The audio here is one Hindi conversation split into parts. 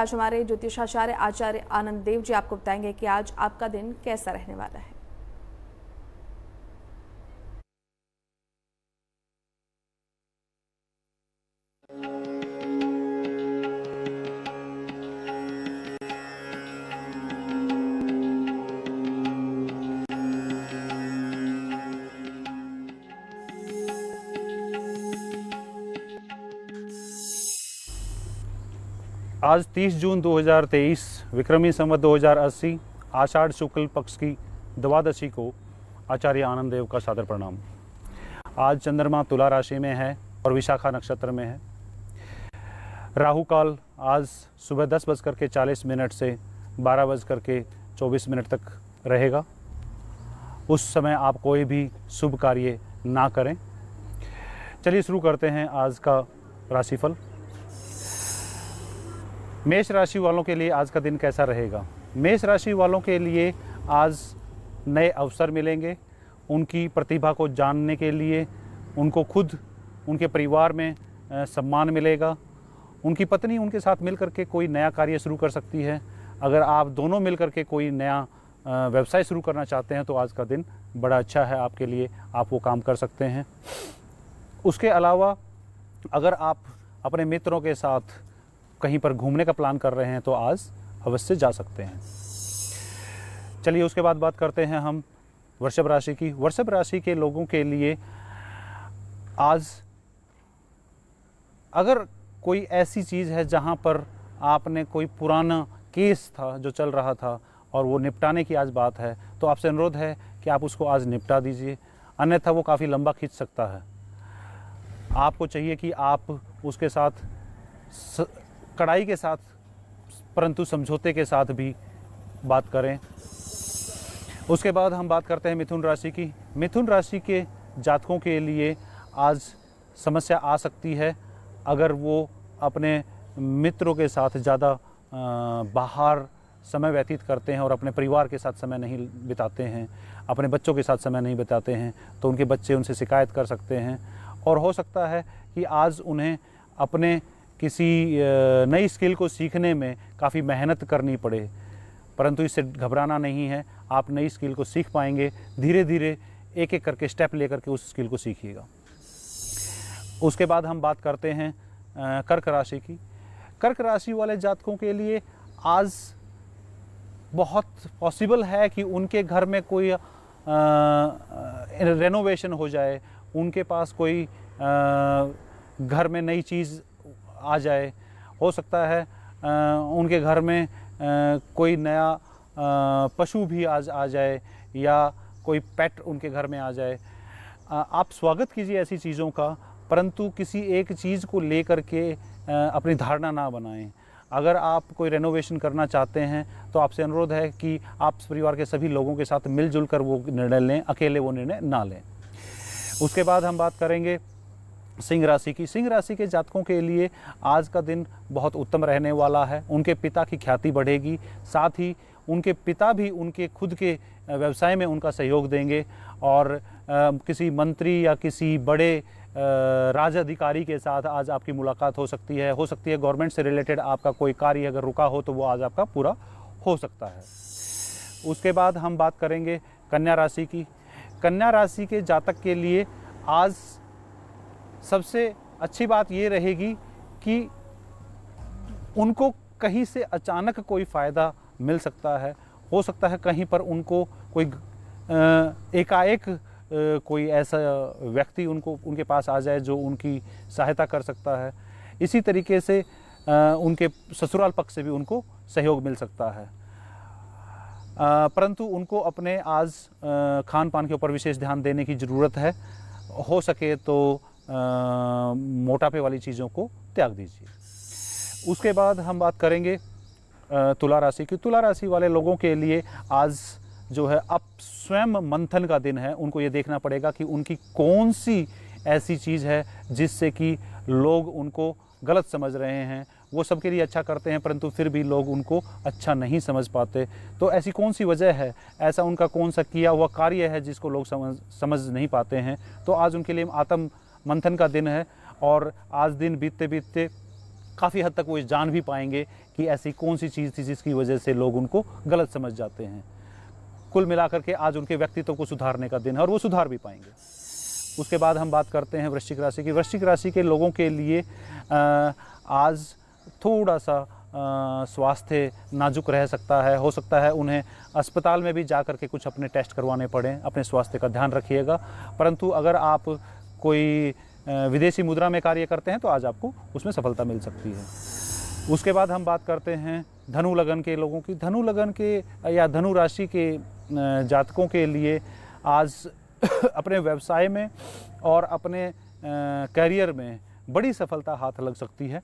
आज हमारे ज्योतिषाचार्य आचार्य आनंद देव जी आपको बताएंगे कि आज आपका दिन कैसा रहने वाला है आज 30 जून 2023 विक्रमी संवत 2080 आषाढ़ शुक्ल पक्ष की द्वादशी को आचार्य आनंद देव का सादर प्रणाम आज चंद्रमा तुला राशि में है और विशाखा नक्षत्र में है राहु काल आज सुबह दस बज के चालीस मिनट से बारह बज के चौबीस मिनट तक रहेगा उस समय आप कोई भी शुभ कार्य ना करें चलिए शुरू करते हैं आज का राशिफल मेष राशि वालों के लिए आज का दिन कैसा रहेगा मेष राशि वालों के लिए आज नए अवसर मिलेंगे उनकी प्रतिभा को जानने के लिए उनको खुद उनके परिवार में सम्मान मिलेगा उनकी पत्नी उनके साथ मिल के कोई नया कार्य शुरू कर सकती है अगर आप दोनों मिल के कोई नया व्यवसाय शुरू करना चाहते हैं तो आज का दिन बड़ा अच्छा है आपके लिए आप वो काम कर सकते हैं उसके अलावा अगर आप अपने मित्रों के साथ कहीं पर घूमने का प्लान कर रहे हैं तो आज अवश्य जा सकते हैं चलिए उसके बाद बात करते हैं हम वर्षभ राशि की वर्षभ राशि के लोगों के लिए आज अगर कोई ऐसी चीज़ है जहाँ पर आपने कोई पुराना केस था जो चल रहा था और वो निपटाने की आज बात है तो आपसे अनुरोध है कि आप उसको आज निपटा दीजिए अन्यथा वो काफ़ी लंबा खींच सकता है आपको चाहिए कि आप उसके साथ कड़ाई के साथ परंतु समझौते के साथ भी बात करें उसके बाद हम बात करते हैं मिथुन राशि की मिथुन राशि के जातकों के लिए आज समस्या आ सकती है अगर वो अपने मित्रों के साथ ज़्यादा बाहर समय व्यतीत करते हैं और अपने परिवार के साथ समय नहीं बिताते हैं अपने बच्चों के साथ समय नहीं बिताते हैं तो उनके बच्चे उनसे शिकायत कर सकते हैं और हो सकता है कि आज उन्हें अपने किसी नई स्किल को सीखने में काफ़ी मेहनत करनी पड़े परंतु इससे घबराना नहीं है आप नई स्किल को सीख पाएंगे धीरे धीरे एक एक करके स्टेप लेकर के उस स्किल को सीखिएगा उसके बाद हम बात करते हैं कर्क राशि की कर्क राशि वाले जातकों के लिए आज बहुत पॉसिबल है कि उनके घर में कोई रेनोवेशन हो जाए उनके पास कोई आ, घर में नई चीज़ आ जाए हो सकता है उनके घर में कोई नया पशु भी आज आ जाए या कोई पेट उनके घर में आ जाए आप स्वागत कीजिए ऐसी चीज़ों का परंतु किसी एक चीज़ को लेकर के अपनी धारणा ना बनाएं अगर आप कोई रेनोवेशन करना चाहते हैं तो आपसे अनुरोध है कि आप परिवार के सभी लोगों के साथ मिलजुल कर वो निर्णय लें अकेले वो निर्णय ना लें उसके बाद हम बात करेंगे सिंह राशि की सिंह राशि के जातकों के लिए आज का दिन बहुत उत्तम रहने वाला है उनके पिता की ख्याति बढ़ेगी साथ ही उनके पिता भी उनके खुद के व्यवसाय में उनका सहयोग देंगे और आ, किसी मंत्री या किसी बड़े राज अधिकारी के साथ आज आपकी मुलाकात हो सकती है हो सकती है गवर्नमेंट से रिलेटेड आपका कोई कार्य अगर रुका हो तो वो आज आपका पूरा हो सकता है उसके बाद हम बात करेंगे कन्या राशि की कन्या राशि के जातक के लिए आज सबसे अच्छी बात ये रहेगी कि उनको कहीं से अचानक कोई फ़ायदा मिल सकता है हो सकता है कहीं पर उनको कोई एकाएक कोई ऐसा व्यक्ति उनको उनके पास आ जाए जो उनकी सहायता कर सकता है इसी तरीके से उनके ससुराल पक्ष से भी उनको सहयोग मिल सकता है परंतु उनको अपने आज खान पान के ऊपर विशेष ध्यान देने की ज़रूरत है हो सके तो मोटापे वाली चीज़ों को त्याग दीजिए उसके बाद हम बात करेंगे तुला राशि की तुला राशि वाले लोगों के लिए आज जो है अब स्वयं मंथन का दिन है उनको ये देखना पड़ेगा कि उनकी कौन सी ऐसी चीज़ है जिससे कि लोग उनको गलत समझ रहे हैं वो सबके लिए अच्छा करते हैं परंतु फिर भी लोग उनको अच्छा नहीं समझ पाते तो ऐसी कौन सी वजह है ऐसा उनका कौन सा किया हुआ कार्य है जिसको लोग समझ समझ नहीं पाते हैं तो आज उनके लिए आत्म मंथन का दिन है और आज दिन बीतते बीतते काफ़ी हद तक वो जान भी पाएंगे कि ऐसी कौन सी चीज़ थी जिसकी वजह से लोग उनको गलत समझ जाते हैं कुल मिलाकर के आज उनके व्यक्तित्व को सुधारने का दिन है और वो सुधार भी पाएंगे उसके बाद हम बात करते हैं वृश्चिक राशि की वृश्चिक राशि के लोगों के लिए आज थोड़ा सा स्वास्थ्य नाजुक रह सकता है हो सकता है उन्हें अस्पताल में भी जा कर के कुछ अपने टेस्ट करवाने पड़ें अपने स्वास्थ्य का ध्यान रखिएगा परंतु अगर आप कोई विदेशी मुद्रा में कार्य करते हैं तो आज आपको उसमें सफलता मिल सकती है उसके बाद हम बात करते हैं धनु लगन के लोगों की धनु लगन के या धनु राशि के जातकों के लिए आज अपने व्यवसाय में और अपने करियर में बड़ी सफलता हाथ लग सकती है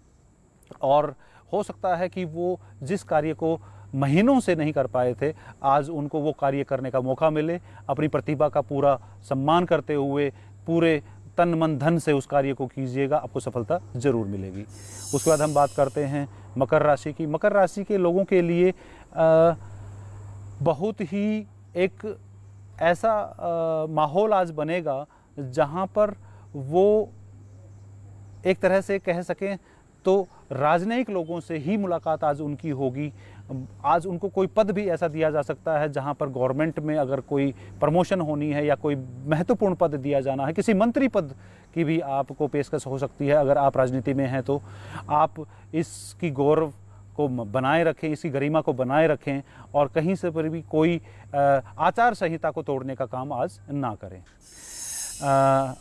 और हो सकता है कि वो जिस कार्य को महीनों से नहीं कर पाए थे आज उनको वो कार्य करने का मौका मिले अपनी प्रतिभा का पूरा सम्मान करते हुए पूरे तन मन धन से उस कार्य को कीजिएगा आपको सफलता ज़रूर मिलेगी उसके बाद हम बात करते हैं मकर राशि की मकर राशि के लोगों के लिए आ, बहुत ही एक ऐसा आ, माहौल आज बनेगा जहां पर वो एक तरह से कह सकें तो राजनयिक लोगों से ही मुलाकात आज उनकी होगी आज उनको कोई पद भी ऐसा दिया जा सकता है जहाँ पर गवर्नमेंट में अगर कोई प्रमोशन होनी है या कोई महत्वपूर्ण पद दिया जाना है किसी मंत्री पद की भी आपको पेशकश हो सकती है अगर आप राजनीति में हैं तो आप इसकी गौरव को बनाए रखें इसकी गरिमा को बनाए रखें और कहीं से पर भी कोई आचार संहिता को तोड़ने का काम आज ना करें आ,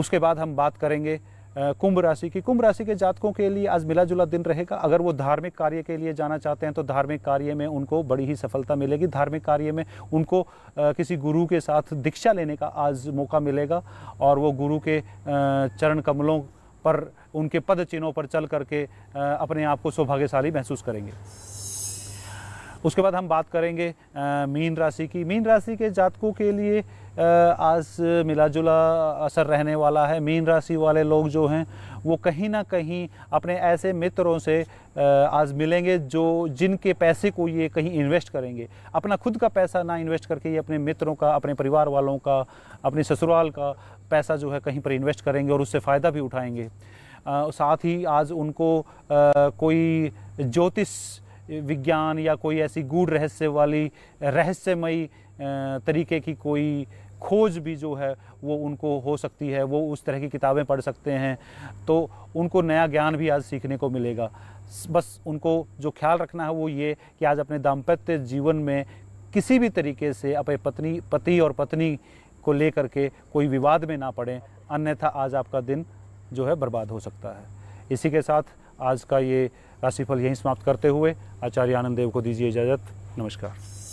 उसके बाद हम बात करेंगे कुंभ राशि की कुंभ राशि के जातकों के लिए आज मिला जुला दिन रहेगा अगर वो धार्मिक कार्य के लिए जाना चाहते हैं तो धार्मिक कार्य में उनको बड़ी ही सफलता मिलेगी धार्मिक कार्य में उनको किसी गुरु के साथ दीक्षा लेने का आज मौका मिलेगा और वो गुरु के चरण कमलों पर उनके पद चिन्हों पर चल करके अपने आप को सौभाग्यशाली महसूस करेंगे उसके बाद हम बात करेंगे मीन राशि की मीन राशि के जातकों के लिए आज मिला जुला असर रहने वाला है मीन राशि वाले लोग जो हैं वो कहीं ना कहीं अपने ऐसे मित्रों से आज मिलेंगे जो जिनके पैसे को ये कहीं इन्वेस्ट करेंगे अपना खुद का पैसा ना इन्वेस्ट करके ये अपने मित्रों का अपने परिवार वालों का अपने ससुराल का पैसा जो है कहीं पर इन्वेस्ट करेंगे और उससे फ़ायदा भी उठाएंगे साथ ही आज उनको कोई ज्योतिष विज्ञान या कोई ऐसी गूढ़ रहस्य वाली रहस्यमयी तरीके की कोई खोज भी जो है वो उनको हो सकती है वो उस तरह की किताबें पढ़ सकते हैं तो उनको नया ज्ञान भी आज सीखने को मिलेगा बस उनको जो ख्याल रखना है वो ये कि आज अपने दाम्पत्य जीवन में किसी भी तरीके से अपने पत्नी पति और पत्नी को लेकर के कोई विवाद में ना पड़ें अन्यथा आज आपका दिन जो है बर्बाद हो सकता है इसी के साथ आज का ये राशिफल यहीं समाप्त करते हुए आचार्य आनंद देव को दीजिए इजाज़त नमस्कार